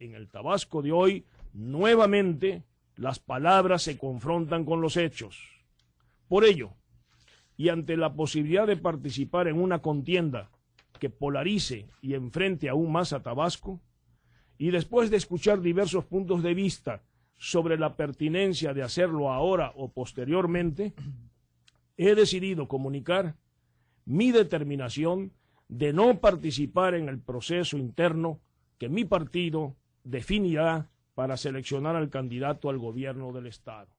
en el Tabasco de hoy, nuevamente las palabras se confrontan con los hechos. Por ello, y ante la posibilidad de participar en una contienda que polarice y enfrente aún más a Tabasco, y después de escuchar diversos puntos de vista sobre la pertinencia de hacerlo ahora o posteriormente, he decidido comunicar mi determinación de no participar en el proceso interno que mi partido definida para seleccionar al candidato al gobierno del Estado.